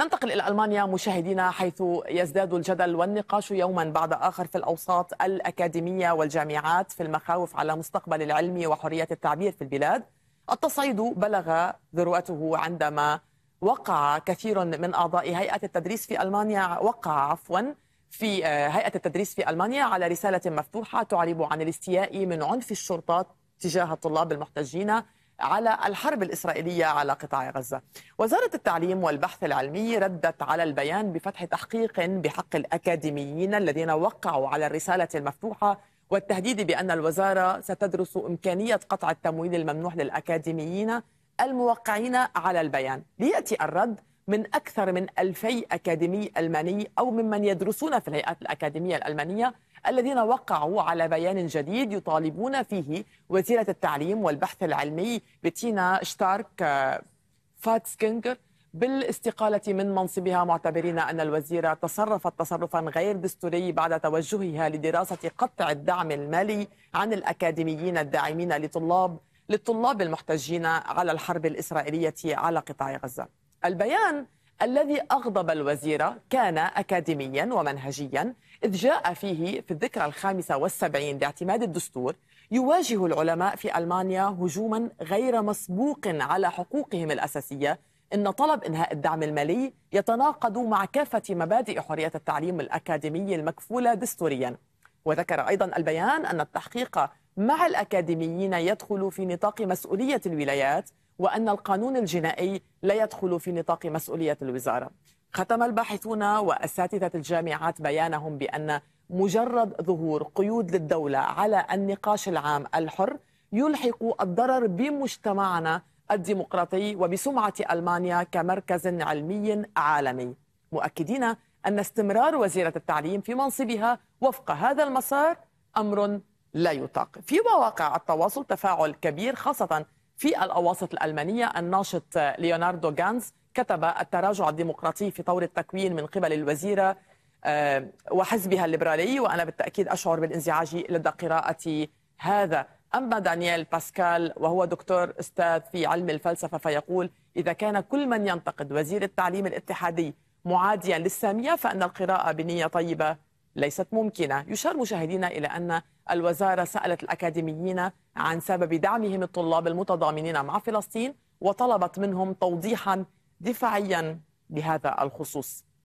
ننتقل إلى ألمانيا مشاهدينا حيث يزداد الجدل والنقاش يوما بعد آخر في الأوساط الأكاديمية والجامعات في المخاوف على مستقبل العلم وحرية التعبير في البلاد التصعيد بلغ ذروته عندما وقع كثير من أعضاء هيئة التدريس في ألمانيا وقع عفوا في آه، هيئة التدريس في ألمانيا على رسالة مفتوحة تعرب عن الاستياء من عنف الشرطة تجاه الطلاب المحتجين على الحرب الإسرائيلية على قطاع غزة وزارة التعليم والبحث العلمي ردت على البيان بفتح تحقيق بحق الأكاديميين الذين وقعوا على الرسالة المفتوحة والتهديد بأن الوزارة ستدرس إمكانية قطع التمويل الممنوح للأكاديميين الموقعين على البيان ليأتي الرد من أكثر من ألفي أكاديمي ألماني أو ممن يدرسون في الهيئات الأكاديمية الألمانية الذين وقعوا على بيان جديد يطالبون فيه وزيرة التعليم والبحث العلمي بتينا شتارك آه، فاتسكينجر بالاستقالة من منصبها معتبرين أن الوزيرة تصرفت تصرفا غير دستوري بعد توجهها لدراسة قطع الدعم المالي عن الأكاديميين الداعمين لطلاب للطلاب المحتجين على الحرب الإسرائيلية على قطاع غزة البيان الذي أغضب الوزير كان أكاديميا ومنهجيا إذ جاء فيه في الذكرى الخامسة والسبعين لاعتماد الدستور يواجه العلماء في ألمانيا هجوما غير مسبوق على حقوقهم الأساسية إن طلب إنهاء الدعم المالي يتناقض مع كافة مبادئ حرية التعليم الأكاديمي المكفولة دستوريا وذكر أيضا البيان أن التحقيق مع الأكاديميين يدخل في نطاق مسؤولية الولايات وأن القانون الجنائي لا يدخل في نطاق مسؤولية الوزارة ختم الباحثون وأساتذة الجامعات بيانهم بأن مجرد ظهور قيود للدولة على النقاش العام الحر يلحق الضرر بمجتمعنا الديمقراطي وبسمعة ألمانيا كمركز علمي عالمي مؤكدين أن استمرار وزيرة التعليم في منصبها وفق هذا المسار أمر لا يطاق في مواقع التواصل تفاعل كبير خاصة في الأواسط الألمانية الناشط ليوناردو جانز كتب التراجع الديمقراطي في طور التكوين من قبل الوزيرة آه، وحزبها الليبرالي وأنا بالتأكيد أشعر بالانزعاج لدى قراءة هذا أما دانييل باسكال وهو دكتور أستاذ في علم الفلسفة فيقول إذا كان كل من ينتقد وزير التعليم الاتحادي معاديا للسامية فإن القراءة بنية طيبة ليست ممكنة يشار مشاهدينا إلى أن الوزارة سألت الأكاديميين عن سبب دعمهم الطلاب المتضامنين مع فلسطين وطلبت منهم توضيحا دفاعيا بهذا الخصوص